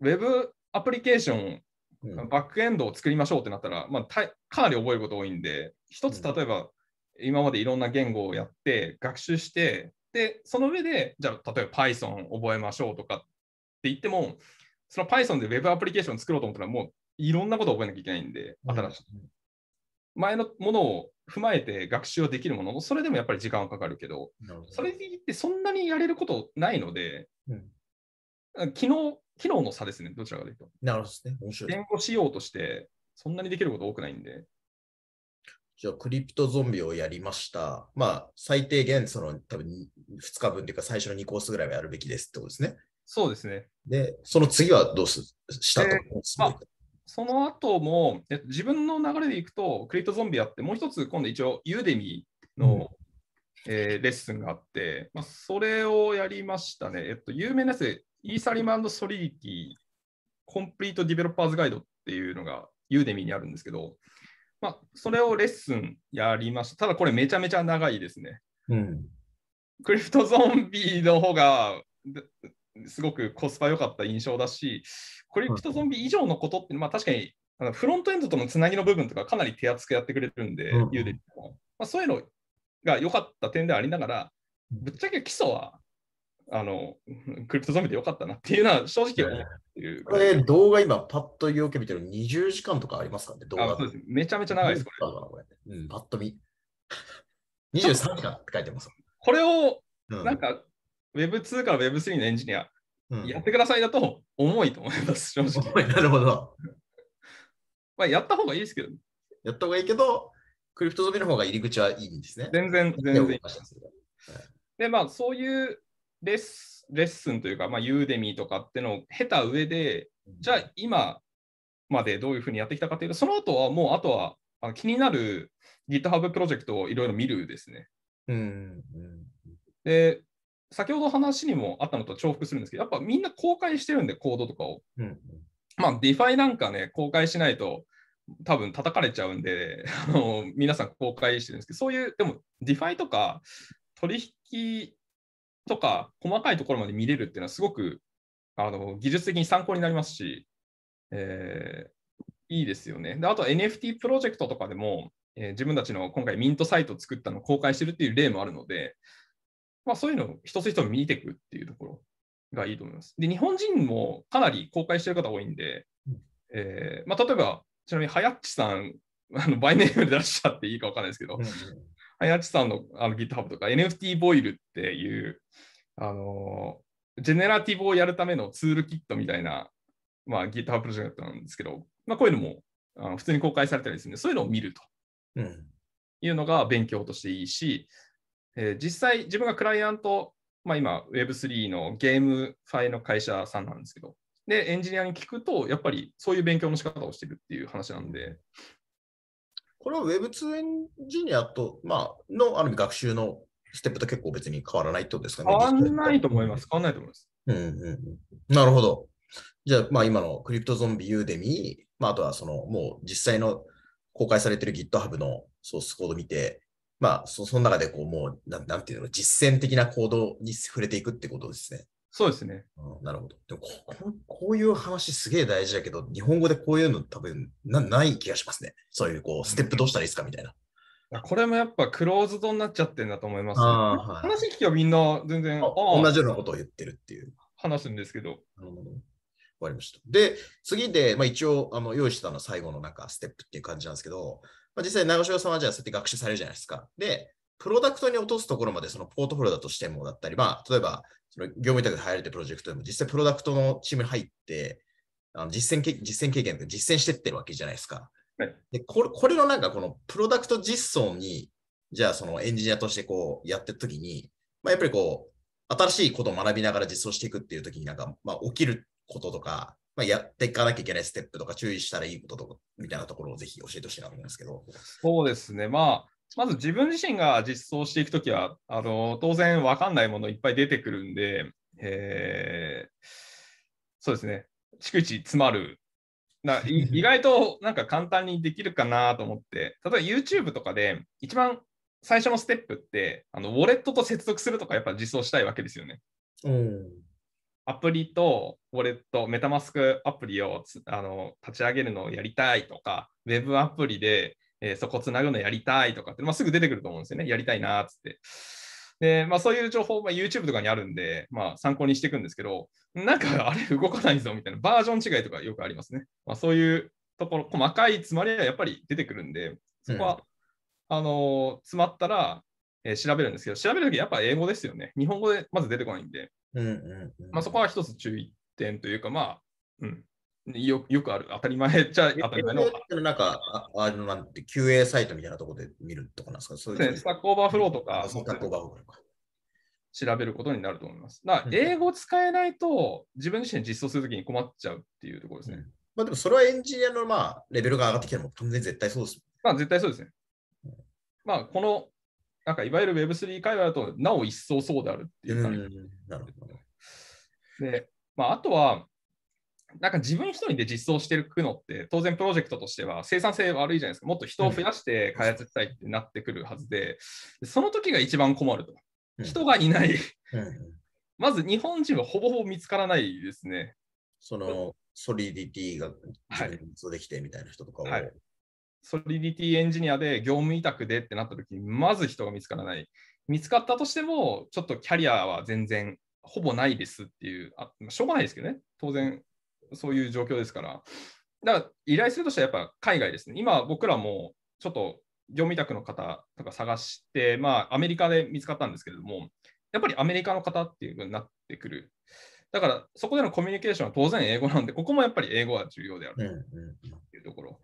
Web アプリケーション、うん、バックエンドを作りましょうってなったら、まあ、かなり覚えること多いんで、一つ、例えば、今までいろんな言語をやって、学習して、で、その上で、じゃあ、例えば Python 覚えましょうとかって言っても、その Python で Web アプリケーションを作ろうと思ったら、もういろんなことを覚えなきゃいけないんで、新しい。うん前のものを踏まえて学習はできるものの、それでもやっぱり時間はかかるけど、どそれでってそんなにやれることないので、うん、機能昨日の差ですね、どちらかというと。なるほどね。面白い。言語ようとして、そんなにできること多くないんで。じゃあ、クリプトゾンビをやりました。まあ、最低限、その、多分2日分というか、最初の2コースぐらいはやるべきですってことですね。そうですね。で、その次はどうすしたと、えーまあ、その後も、え自分の流れでいくと、クリプトゾンビやって、もう一つ今度一応、ユーデミーの、うんえー、レッスンがあって、まあ、それをやりましたね。えっと、有名なやつイーサリマンドソリリティコンプリートディベロッパーズガイドっていうのがユーデミーにあるんですけど、まあ、それをレッスンやりました。ただこれめちゃめちゃ長いですね。うん、クリフトゾンビの方がすごくコスパ良かった印象だし、コリプトゾンビ以上のことって、まあ、確かにあのフロントエンドとのつなぎの部分とかかなり手厚くやってくれてるんで、うん、ユーデリも、まあ、そういうのが良かった点でありながら、ぶっちゃけ基礎はあのクリプトゾンビで良かったなっていうのは正直思っていう、これ動画今パッとようけ見てる20時間とかありますかね動画めちゃめちゃ長いですこれこれ、うん、パッと見23 時間って書いてますこれをなんか Web2 から Web3 のエンジニア、うん、やってくださいだと重いと思います、正直。なるほど。まあ、やった方がいいですけど。やった方がいいけど、クリプトゾビの方が入り口はいいんですね。全然、全然いいでまあ、そういうレッスレッスンというか、まあ、ユーデミーとかってのを経た上で、じゃあ今までどういうふうにやってきたかというと、その後はもう、あとはあ気になる GitHub プロジェクトをいろいろ見るですね。うん、うん、で、先ほど話にもあったのと重複するんですけど、やっぱみんな公開してるんで、コードとかを。うん、まあ、ディファイなんかね、公開しないと、多分叩かれちゃうんで、あの皆さん公開してるんですけど、そういう、でも、ディファイとか、取引とか、細かいところまで見れるっていうのは、すごくあの技術的に参考になりますし、えー、いいですよね。であと、NFT プロジェクトとかでも、えー、自分たちの今回、ミントサイトを作ったのを公開してるっていう例もあるので、まあ、そういうのを一つ一つ見ていくっていうところがいいと思います。で、日本人もかなり公開してる方多いんで、うん、えー、まあ、例えば、ちなみに、はやっちさん、あのバイネームで出しちゃっていいか分かんないですけど、はやっちさんのあの GitHub とか NFT ボイルっていう、あのジェネラティブをやるためのツールキットみたいな、まあ、GitHub プロジェクトなんですけど、まあ、こういうのもあの普通に公開されたりするんで、そういうのを見るというのが勉強としていいし、えー、実際自分がクライアント、まあ、今 Web3 のゲームファイの会社さんなんですけど、で、エンジニアに聞くと、やっぱりそういう勉強の仕方をしてるっていう話なんで。これは Web2 エンジニアと、まあ、のある意味学習のステップと結構別に変わらないってことですかね。変わらないと思います。変わらないと思います。うんうん、なるほど。じゃあ、まあ、今のクリプトゾンビユーデミー、まあ、あとはそのもう実際の公開されてる GitHub のソースコード見て、まあ、その中でこう、もうな、なんていうの、実践的な行動に触れていくってことですね。そうですね。うん、なるほど。でもこ、こういう話すげえ大事だけど、日本語でこういうの多分なない気がしますね。そういう、こう、ステップどうしたらいいですかみたいな。これもやっぱクローズドになっちゃってんだと思います、ね、はい、話聞きはみんな全然同じようなことを言ってるっていう。話すんですけど。なるほど。わかりました。で、次で、まあ、一応あの用意してたのは最後のなんかステップっていう感じなんですけど、まあ、実際長尾さんはじゃあそうやって学習されるじゃないですか。で、プロダクトに落とすところまでそのポートフォリオだとしてもだったり、まあ、例えばその業務委託で入れてプロジェクトでも実際プロダクトのチームに入って、あの実践実践経験で実践してってるわけじゃないですか。はい、でこれこれのなんかこのプロダクト実装に、じゃあそのエンジニアとしてこうやってるときに、まあ、やっぱりこう、新しいことを学びながら実装していくっていうときになんか、まあ、起きることとか、まあ、やっていかなきゃいけないステップとか注意したらいいこととかみたいなところをぜひ教えてほしいなと思うんですけど。そうですね、まあ、まず自分自身が実装していくときはあの、当然分かんないものいっぱい出てくるんで、えー、そうですね、逐一詰まる。な 意外となんか簡単にできるかなと思って、例えば YouTube とかで一番最初のステップってあの、ウォレットと接続するとかやっぱ実装したいわけですよね。うんアプリとウォレット、メタマスクアプリをあの立ち上げるのをやりたいとか、ウェブアプリで、えー、そこつなぐのやりたいとかって、まあ、すぐ出てくると思うんですよね。やりたいなっつって。で、まあ、そういう情報、まあ、YouTube とかにあるんで、まあ、参考にしていくんですけど、なんか あれ動かないぞみたいなバージョン違いとかよくありますね。まあ、そういうところ、細かい詰まりはやっぱり出てくるんで、そこは、うん、あの詰まったら、えー、調べるんですけど、調べるときやっぱ英語ですよね。日本語でまず出てこないんで。うんうんまあ、そこは一つ注意点というか、まあ、うん、よよくある、当たり前 じゃ当たり前の。なんか、あのなんて QA サイトみたいなところで見るとかなんですかそうですね、スタックオーバーフローとか、スタックオーバーフローか。調べることになると思います。だ英語使えないと、自分自身実装するときに困っちゃうっていうところですね。うん、まあ、でもそれはエンジニアの、まあ、レベルが上がってきても完全絶対そうです。まあ、絶対そうですね。まあ、このなんかいわゆる Web3 界隈だとなお一層そうであるっていう感じ、なるほど。で、まあ、あとは、なんか自分一人で実装していくのって、当然プロジェクトとしては生産性悪いじゃないですか、もっと人を増やして開発したいってなってくるはずで、その時が一番困ると。人がいない。まず日本人はほぼほぼ見つからないですね。そのソリディティが自分できてみたいな人とかを、はいはいソリディティエンジニアで業務委託でってなった時に、まず人が見つからない。見つかったとしても、ちょっとキャリアは全然ほぼないですっていう、あしょうがないですけどね、当然そういう状況ですから。だから依頼するとしてはやっぱ海外ですね。今僕らもちょっと業務委託の方とか探して、まあアメリカで見つかったんですけれども、やっぱりアメリカの方っていう風になってくる。だからそこでのコミュニケーションは当然英語なんで、ここもやっぱり英語は重要であるというところ。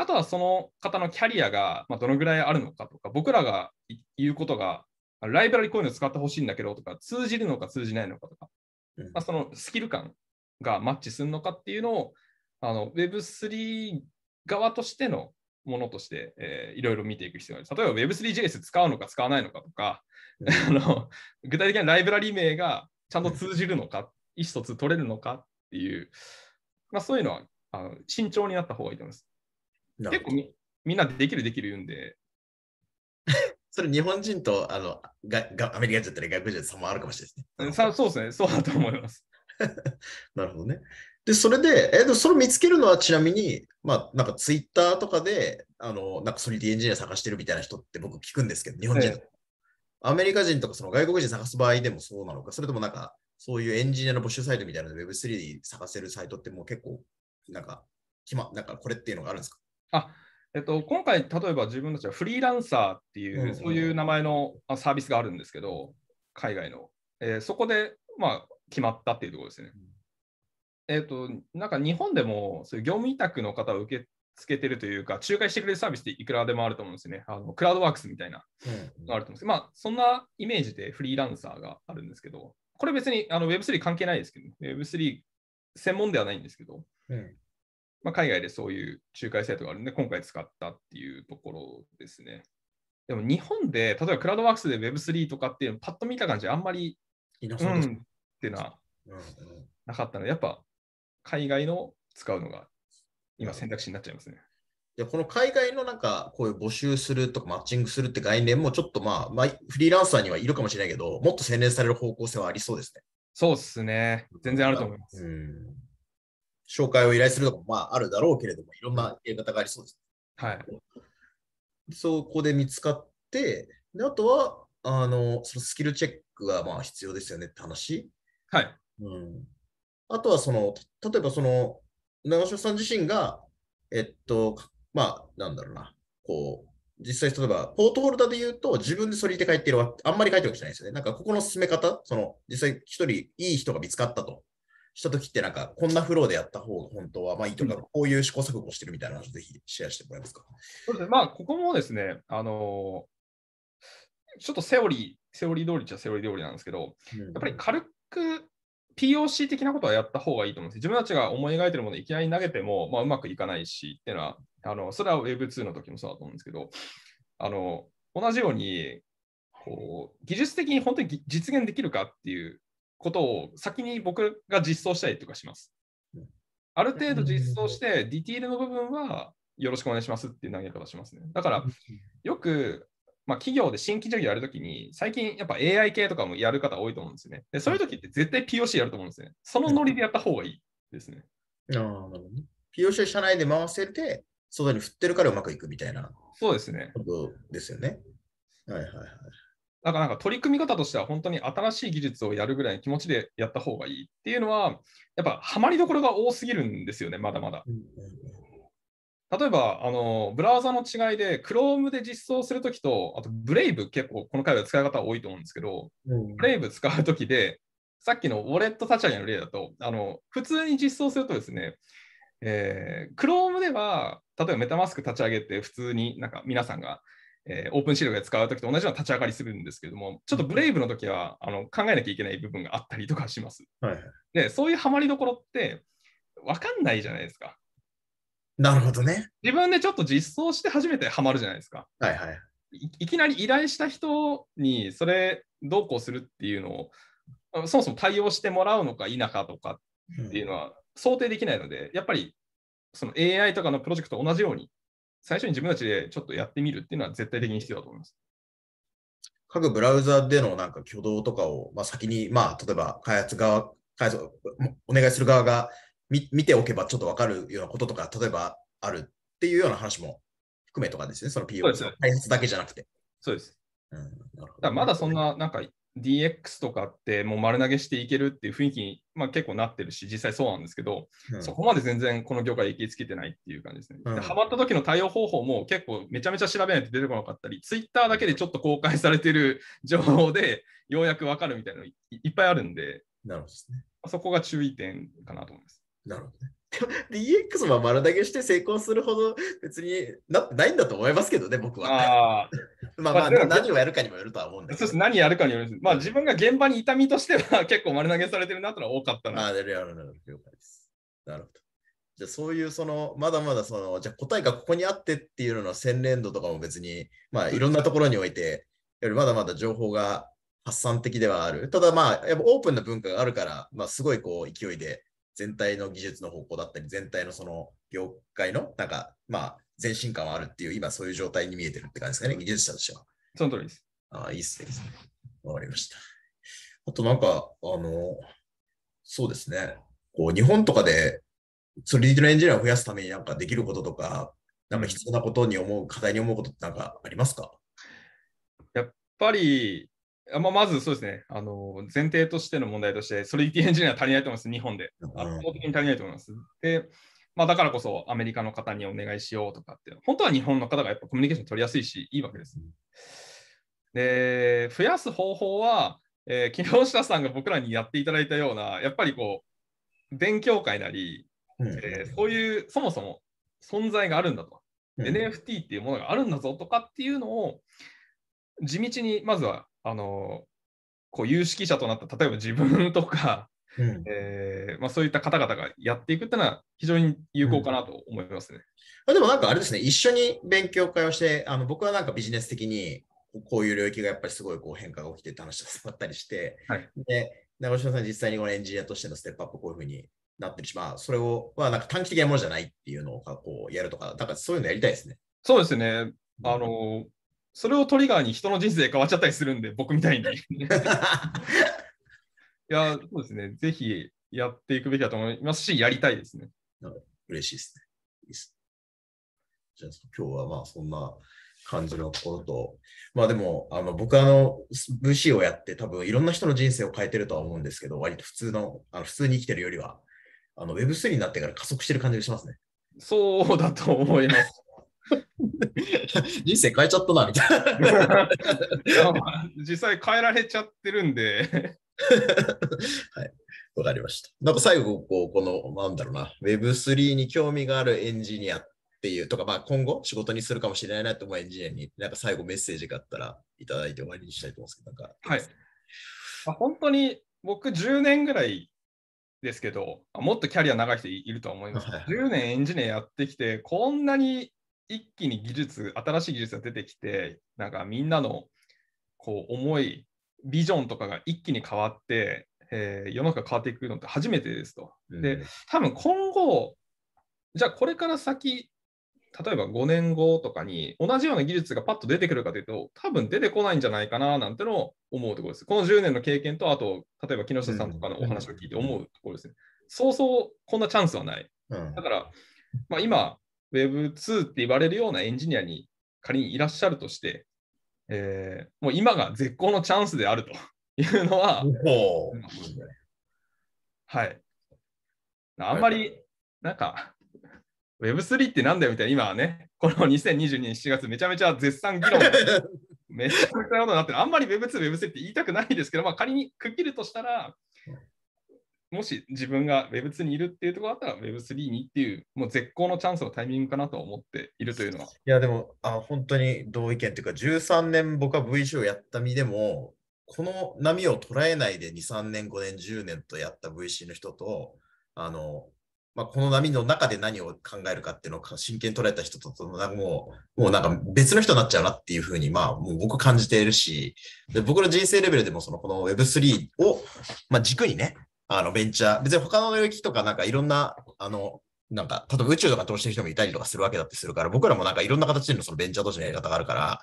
あとはその方のキャリアがどのぐらいあるのかとか、僕らが言うことが、ライブラリこういうの使ってほしいんだけどとか、通じるのか通じないのかとか、うん、まあ、そのスキル感がマッチするのかっていうのを、あの Web3 側としてのものとして、えー、いろいろ見ていく必要がある。例えば Web3JS 使うのか使わないのかとか、うん、あの具体的なライブラリ名がちゃんと通じるのか、うん、意思疎通取れるのかっていう、まあ、そういうのはあの慎重になった方がいいと思います。結構みみんなできるできる言うんで。それ日本人とあのががアメリカ人だったら、外国人差もあるかもしれないですね。そうですね、そうだと思います。なるほどね。で、それで、えでそれ見つけるのはちなみに、まあ、なんかツイッターとかで、あの、なんかソリティエンジニア探してるみたいな人って僕聞くんですけど、日本人、ええ、アメリカ人とかその外国人探す場合でもそうなのか、それともなんか、そういうエンジニアの募集サイトみたいなので Web3 探せるサイトってもう結構、なんか、決ま、なんかこれっていうのがあるんですかあえっと、今回、例えば自分たちはフリーランサーっていう、そういう名前のサービスがあるんですけど、海外の。えー、そこで、まあ、決まったっていうところですね。えっと、なんか日本でも、そういう業務委託の方を受け付けてるというか、仲介してくれるサービスっていくらでもあると思うんですね。あのクラウドワークスみたいなのがあると思うんですけど、まあ、そんなイメージでフリーランサーがあるんですけど、これ別にあの Web3 関係ないですけど、ね、Web3 専門ではないんですけど、うん、まあ、海外でそういう仲介サイトがあるんで、今回使ったっていうところですね。でも日本で、例えばクラウドワークスで Web3 とかっていうのパッと見た感じ、あんまり、いなそうです、うん、ってな、うんなかったので、やっぱ海外の使うのが今選択肢になっちゃいますね。でこの海外のなんかこういう募集するとかマッチングするって概念もちょっとまあ、まあ、フリーランサーにはいるかもしれないけど、もっと洗練される方向性はありそうですね。そうですね。全然あると思います。紹介を依頼するとかもまああるだろうけれども、いろんなやり方がありそうです。はい。そこで見つかって、であとは、あの、そのスキルチェックがまあ必要ですよねって話。はい。うん。あとは、その、例えばその、長嶋さん自身が、えっと、まあ、なんだろうな、こう、実際、例えば、ポートフォルダで言うと、自分でそれて書いてるわ、あんまり書いてるわけじゃないですよね。なんか、ここの進め方、その、実際、一人、いい人が見つかったと。した時ってなんかこんなフローでやった方が本当はまあいいとか、こういう試行錯誤してるみたいな話をぜひシェアしてもらえますか。そうですね、まあここもですね、あのー、ちょっとセオリー、セオリー通りっちゃセオリー通りなんですけど、うん、やっぱり軽く POC 的なことはやった方がいいと思うんです。自分たちが思い描いてるものをいきなり投げても、まあ、うまくいかないしっていうのは、あのそれは Web2 の時もそうだと思うんですけど、あの同じようにこう技術的に本当に実現できるかっていうことを先に僕が実装したりとかします。ある程度実装して、ディティールの部分はよろしくお願いしますっていう投げ方しますね。だから、よく、まあ、企業で新規事業やるときに、最近やっぱ AI 系とかもやる方多いと思うんですよね。で、そういうときって絶対 POC やると思うんですね。そのノリでやった方がいいですね。ああ、なるほど POC を社内で回せて、外に振ってるからうまくいくみたいな。そうですね。ことですよね。はいはいはい。だからなんか取り組み方としては本当に新しい技術をやるぐらいの気持ちでやった方がいいっていうのは、やっぱハマりどころが多すぎるんですよね、まだまだ。例えばあの、ブラウザの違いで、Chrome で実装するときと、あと Brave 結構この回は使い方多いと思うんですけど、ブレ Brave 使うときで、さっきのウォレット立ち上げの例だと、あの普通に実装するとですね、えー、Chrome では、例えばメタマスク立ち上げて普通になんか皆さんがえー、オープンシールが使うときと同じような立ち上がりするんですけども、ちょっとブレイブのときはあの考えなきゃいけない部分があったりとかします。はい、で、そういうハマりどころって分かんないじゃないですか。なるほどね。自分でちょっと実装して初めてハマるじゃないですか。はいはい。いきなり依頼した人にそれどうこうするっていうのをそもそも対応してもらうのか否かとかっていうのは想定できないので、やっぱりその AI とかのプロジェクトと同じように最初に自分たちでちょっとやってみるっていうのは絶対的に必要だと思います。各ブラウザでのなんか挙動とかを、まあ、先に、まあ、例えば開発側、開発お願いする側が見見ておけばちょっと分かるようなこととか、例えばあるっていうような話も含めとかですね、その PO 開発だけじゃなくて。そうです。うん、だまだそんな、なんか DX とかってもう丸投げしていけるっていう雰囲気に、まあ、結構なってるし実際そうなんですけど、うん、そこまで全然この業界行きつけてないっていう感じですね。は、ま、った時の対応方法も結構めちゃめちゃ調べないと出てこなかったり Twitter だけでちょっと公開されてる 情報でようやく分かるみたいなのいっぱいあるんでなるほどね、そこが注意点かなと思います。なるほどね DX は丸投げして成功するほど別になってないんだと思いますけどね、僕は。あ まあまあ、何をやるかにもよるとは思うんですそうです何やるかによるまあ、自分が現場に痛みとしては結構丸投げされてるなというのは多かったな。あ、なるほど。なるほど。じゃあそういうそのまだまだそのじゃあ答えがここにあってっていうのの洗練度とかも別にまあいろんなところにおいてよりまだまだ情報が発散的ではあるただまあやっぱオープンな文化があるからまあすごいこう勢いで全体の技術の方向だったり、全体のその業界の、なんか、まあ、前進感はあるっていう、今そういう状態に見えてるって感じですかね、技術者としては。その通りです。ああ、いいっすね。わかりました。あとなんか、あの、そうですね。こう、日本とかで、そのリードのエンジニアを増やすためになんかできることとか、なんか必要なことに思う、課題に思うことってなんかありますかやっぱり、まあ、まずそうですね、あの前提としての問題として、ソリティエンジニアは足りないと思います、日本で。圧本的に足りないと思います。で、まあ、だからこそアメリカの方にお願いしようとかって、本当は日本の方がやっぱコミュニケーション取りやすいし、いいわけです。で、増やす方法は、えー、昨日下さんが僕らにやっていただいたような、やっぱりこう、勉強会なり、えー、そういう、そもそも存在があるんだと、NFT っていうものがあるんだぞとかっていうのを、地道にまずはあのこう有識者となった例えば自分とか、うん、えー、まあ、そういった方々がやっていくっていうのは非常に有効かなと思いますね。うん、でもなんかあれですね、一緒に勉強会をして、あの僕はなんかビジネス的にこういう領域がやっぱりすごいこう変化が起きてって話がったりして、はい、で長嶋さん実際にこのエンジニアとしてのステップアップこういうふうになってるし、まあ、それを、まあ、なんか短期的なものじゃないっていうのをこうやるとか、だからそういうのやりたいですね。そうですね。あの、それをトリガーに人の人生変わっちゃったりするんで、僕みたいに。いや、そうですね。ぜひやっていくべきだと思いますし、やりたいですね。嬉しいですね。いいすじゃあ、今日はまあ、そんな感じのところと、まあでも、あの僕あの VC をやって多分いろんな人の人生を変えてるとは思うんですけど、割と普通の、あの普通に生きてるよりは、あの Web3 になってから加速してる感じがしますね。そうだと思います。人生変えちゃったな、みたいな。実際変えられちゃってるんで。はい。わかりました。なんか最後、こう、この、なんだろうな、Web3 に興味があるエンジニアっていうとか、まあ今後仕事にするかもしれないなと思うエンジニアに、なんか最後メッセージがあったらいただいて終わりにしたいと思うんですけど、なんか。はい。まあ、本当に僕10年ぐらいですけど、もっとキャリア長い人いると思います、はい、10年エンジニアやってきて、こんなに一気に技術、新しい技術が出てきて、なんかみんなのこう思い、ビジョンとかが一気に変わって、えー、世の中が変わっていくのって初めてですと。で、多分今後、じゃあこれから先、例えば5年後とかに同じような技術がパッと出てくるかというと、多分出てこないんじゃないかななんてのを思うところです。この10年の経験と、あと、例えば木下さんとかのお話を聞いて思うところですね。そうそうこんなチャンスはない。だから、まあ、今、Web2 って言われるようなエンジニアに仮にいらっしゃるとして、えー、もう今が絶好のチャンスであると いうのは、はい。あんまり、なんか、Web3 ってなんだよみたいな、今はね、この2022年7月、めちゃめちゃ絶賛議論、めちゃくちゃなことになってる。あんまり Web2、Web3 って言いたくないですけど、まあ、仮に区切るとしたら、もし自分が Web2 にいるっていうところだったら Web3 にっていう、もう絶好のチャンスのタイミングかなと思っているというのは。いや、でも、あ本当に同意見というか、13年僕は VC をやった身でも、この波を捉えないで2、3年、5年、10年とやった VC の人と、あの、まあ、この波の中で何を考えるかっていうのを真剣に捉えた人ともう、もうなんか別の人になっちゃうなっていうふうに、まあ、もう僕感じているし、で僕の人生レベルでもそのこの Web3 を、まあ、軸にね、あのベンチャー、別に他の領域とか、なんかいろんな、あの、なんか、例えば宇宙とか投資してる人もいたりとかするわけだってするから、僕らもなんかいろんな形でのそのベンチャー投資のやり方があるから、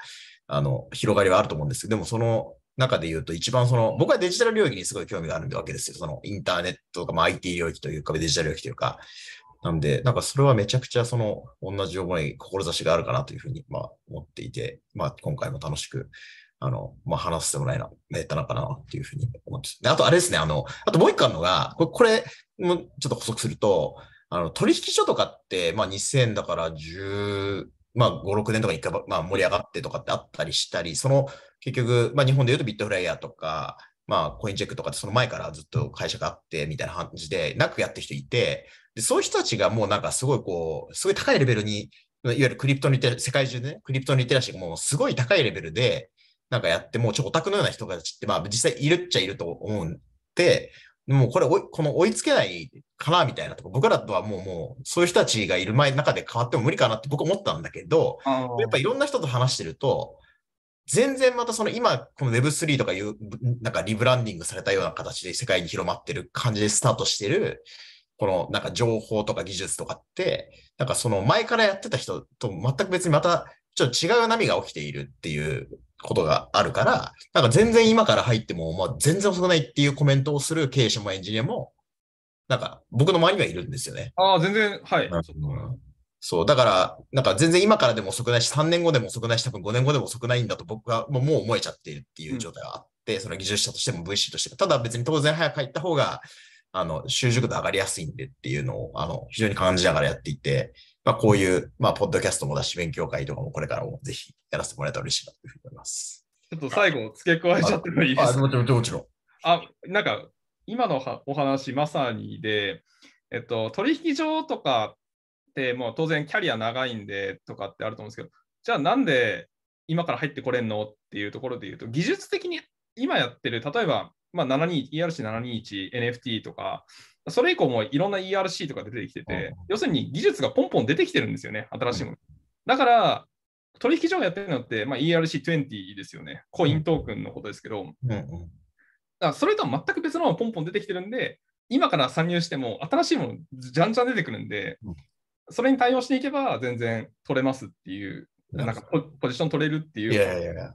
あの、広がりはあると思うんですけど、でもその中で言うと、一番その、僕はデジタル領域にすごい興味があるわけですよ。そのインターネットとか、まあ、IT 領域というか、デジタル領域というか。なんで、なんかそれはめちゃくちゃその、同じ思い、志があるかなというふうに、まあ、思っていて、まあ、今回も楽しくあの、まあ、話してもらえな、えたのかな、っていうふうに思ってで、あとあれですね、あの、あともう一個あるのが、これ、もちょっと補足すると、あの、取引所とかって、まあ、2000だから10、まあ、5、6年とか一回、まあ、盛り上がってとかってあったりしたり、その、結局、まあ、日本で言うとビットフライヤーとか、まあ、コインチェックとかってその前からずっと会社があって、みたいな感じで、なくやってる人いて、で、そういう人たちがもうなんかすごいこう、すごい高いレベルに、いわゆるクリプトのリテラ、世界中でね、クリプトのリテラシーがもうすごい高いレベルで、なんかやって、もうちょ、オタクのような人たちって、まあ実際いるっちゃいると思うんで、もうこれ、この追いつけないかなみたいなとか、僕らとはもう、もう、そういう人たちがいる前の中で変わっても無理かなって僕思ったんだけど、やっぱいろんな人と話してると、全然またその今、この Web3 とかいう、なんかリブランディングされたような形で世界に広まってる感じでスタートしてる、このなんか情報とか技術とかって、なんかその前からやってた人と全く別にまたちょっと違う波が起きているっていうことがあるから、なんか全然今から入っても、まあ、全然遅くないっていうコメントをする経営者もエンジニアも、なんか僕の周りにはいるんですよね。ああ、全然、はい、うん。そう、だから、なんか全然今からでも遅くないし、3年後でも遅くないし、多分5年後でも遅くないんだと僕はもう思えちゃっているっていう状態があって、うん、その技術者としても VC としても、ただ別に当然早く入った方が、あの、習熟度上がりやすいんでっていうのを、あの、非常に感じながらやっていて、まあ、こういう、まあ、ポッドキャストもだし、勉強会とかもこれからもぜひやらせてもらえたら嬉しいなというふうに思います。ちょっと最後、付け加えちゃってもいいですかもちろん、もちろん。あ、なんか、今のお話、まさにで、えっと、取引所とかって、もう当然キャリア長いんでとかってあると思うんですけど、じゃあなんで今から入ってこれんのっていうところで言うと、技術的に今やってる、例えば、まあ、ERC721、NFT とか、それ以降もいろんな ERC とか出てきてて、要するに技術がポンポン出てきてるんですよね、新しいもの。だから、取引所がやってるのって、まあ、ERC20 ですよね、コイントークンのことですけど、うんうん、だからそれとは全く別のものがポンポン出てきてるんで、今から参入しても新しいものじゃんじゃん出てくるんで、それに対応していけば全然取れますっていう、なんかポジション取れるっていう。いやいやいや、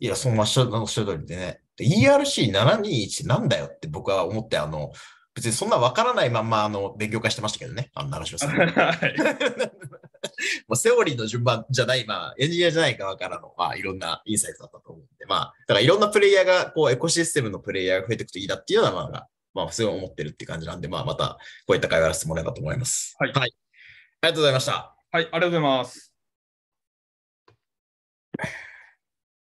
いやそのおっしゃる通りでね。ERC721 なんだよって僕は思って、あの、別にそんなわからないまんま、あの、勉強会してましたけどね、あの、長嶋さん。はい。もうセオリーの順番じゃない、まあ、エンジニアじゃない側からの、まあ、いろんなインサイトだったと思うんで、まあ、だからいろんなプレイヤーが、こう、エコシステムのプレイヤーが増えていくといいなっていうのは、まあ、まあ、すごい思ってるって感じなんで、まあ、また、こういった会話をやせてもらえばと思います。はい。はい。ありがとうございました。はい、ありがとうございます。